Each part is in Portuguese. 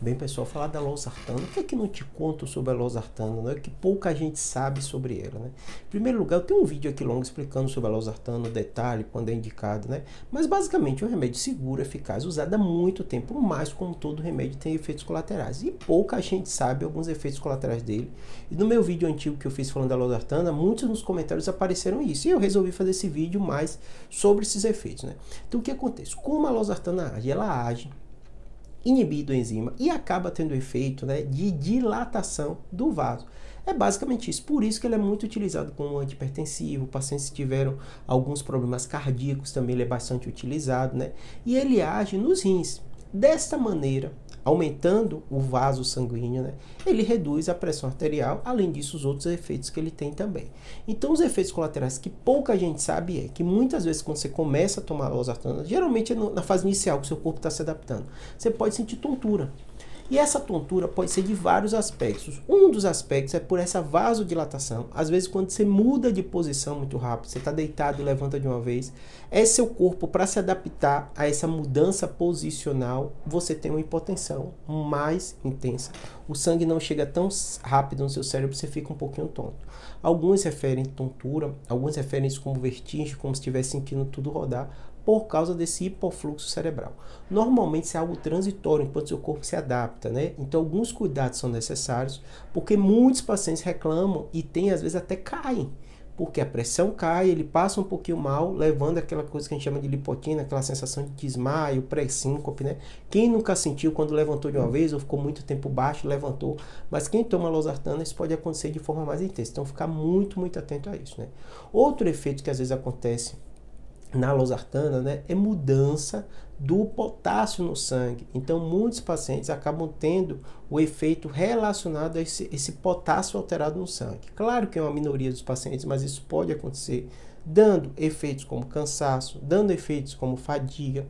Bem, pessoal, falar da losartana. O que é que não te conto sobre a losartana? Né? Que pouca gente sabe sobre ela, né? Em primeiro lugar, eu tenho um vídeo aqui longo explicando sobre a losartana, o detalhe, quando é indicado, né? Mas, basicamente, é um remédio seguro, eficaz, usado há muito tempo, mas, como todo remédio, tem efeitos colaterais. E pouca gente sabe alguns efeitos colaterais dele. E no meu vídeo antigo que eu fiz falando da losartana, muitos nos comentários apareceram isso. E eu resolvi fazer esse vídeo mais sobre esses efeitos, né? Então, o que acontece? Como a losartana age? Ela age inibido a enzima e acaba tendo efeito né, de dilatação do vaso. É basicamente isso. Por isso que ele é muito utilizado como antipertensivo. Pacientes que tiveram alguns problemas cardíacos também ele é bastante utilizado, né? E ele age nos rins. Desta maneira, aumentando o vaso sanguíneo, né, ele reduz a pressão arterial, além disso, os outros efeitos que ele tem também. Então, os efeitos colaterais que pouca gente sabe é que muitas vezes, quando você começa a tomar losartana, geralmente é na fase inicial que o seu corpo está se adaptando, você pode sentir tontura. E essa tontura pode ser de vários aspectos. Um dos aspectos é por essa vasodilatação. Às vezes, quando você muda de posição muito rápido, você está deitado e levanta de uma vez, é seu corpo para se adaptar a essa mudança posicional. Você tem uma hipotensão mais intensa. O sangue não chega tão rápido no seu cérebro, você fica um pouquinho tonto. Alguns referem tontura, alguns referem isso como vertigem, como se estivesse sentindo tudo rodar por causa desse hipofluxo cerebral. Normalmente isso é algo transitório, enquanto seu corpo se adapta, né? Então alguns cuidados são necessários, porque muitos pacientes reclamam e tem às vezes até caem porque a pressão cai, ele passa um pouquinho mal, levando aquela coisa que a gente chama de lipotina, aquela sensação de desmaio, pré-síncope, né? Quem nunca sentiu quando levantou de uma vez ou ficou muito tempo baixo, levantou, mas quem toma losartana, isso pode acontecer de forma mais intensa. Então, ficar muito, muito atento a isso, né? Outro efeito que às vezes acontece na losartana né, é mudança do potássio no sangue. Então, muitos pacientes acabam tendo o efeito relacionado a esse, esse potássio alterado no sangue. Claro que é uma minoria dos pacientes, mas isso pode acontecer, dando efeitos como cansaço, dando efeitos como fadiga,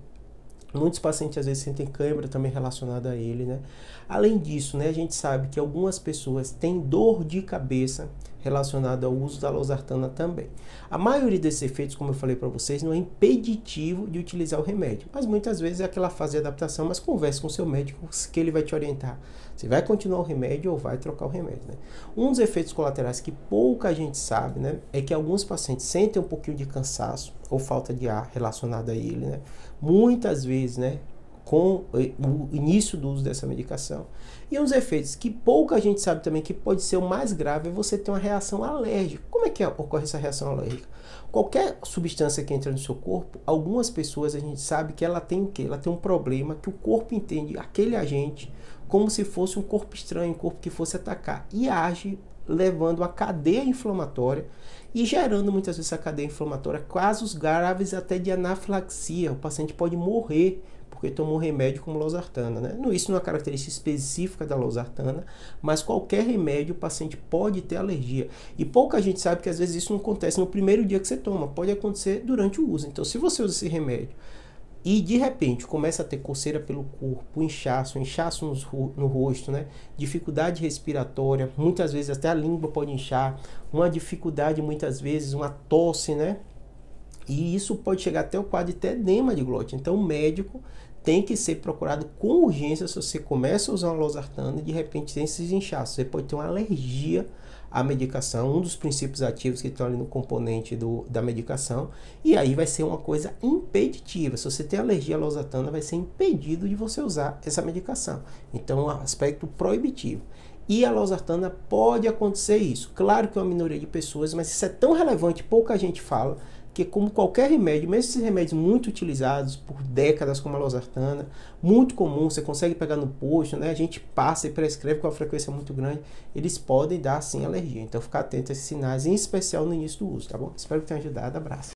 Muitos pacientes às vezes sentem câimbra também relacionada a ele, né? Além disso, né, a gente sabe que algumas pessoas têm dor de cabeça, relacionado ao uso da losartana também. A maioria desses efeitos, como eu falei para vocês, não é impeditivo de utilizar o remédio, mas muitas vezes é aquela fase de adaptação, mas converse com seu médico que ele vai te orientar. Você vai continuar o remédio ou vai trocar o remédio, né? Um dos efeitos colaterais que pouca gente sabe, né, é que alguns pacientes sentem um pouquinho de cansaço ou falta de ar relacionado a ele, né? Muitas vezes, né, com eh, o início do uso dessa medicação. E é um dos efeitos que pouca gente sabe também que pode ser o mais grave é você ter uma reação alérgica. Como é que é, ocorre essa reação alérgica? Qualquer substância que entra no seu corpo, algumas pessoas a gente sabe que ela tem o quê? Ela tem um problema que o corpo entende aquele agente como se fosse um corpo estranho, um corpo que fosse atacar e age levando a cadeia inflamatória e gerando muitas vezes a cadeia inflamatória, casos graves até de anafilaxia. O paciente pode morrer porque tomou remédio como losartana, né? Isso não é uma característica específica da losartana, mas qualquer remédio o paciente pode ter alergia. E pouca gente sabe que às vezes isso não acontece no primeiro dia que você toma, pode acontecer durante o uso. Então, se você usa esse remédio, e de repente começa a ter coceira pelo corpo, inchaço, inchaço no, no rosto, né? dificuldade respiratória, muitas vezes até a língua pode inchar, uma dificuldade, muitas vezes, uma tosse, né? E isso pode chegar até o quadro de edema de glote. Então, o médico tem que ser procurado com urgência se você começa a usar uma losartana e de repente tem esses inchaços. Você pode ter uma alergia a medicação, um dos princípios ativos que estão ali no componente do, da medicação, e aí vai ser uma coisa impeditiva. Se você tem alergia à losartana vai ser impedido de você usar essa medicação. Então, é um aspecto proibitivo. E a losartana pode acontecer isso. Claro que é uma minoria de pessoas, mas isso é tão relevante, pouca gente fala, que como qualquer remédio, mesmo esses remédios muito utilizados por décadas, como a losartana, muito comum, você consegue pegar no posto, né? A gente passa e prescreve com uma frequência muito grande, eles podem dar sim alergia. Então ficar atento a esses sinais, em especial no início do uso, tá bom? Espero que tenha ajudado. Abraço.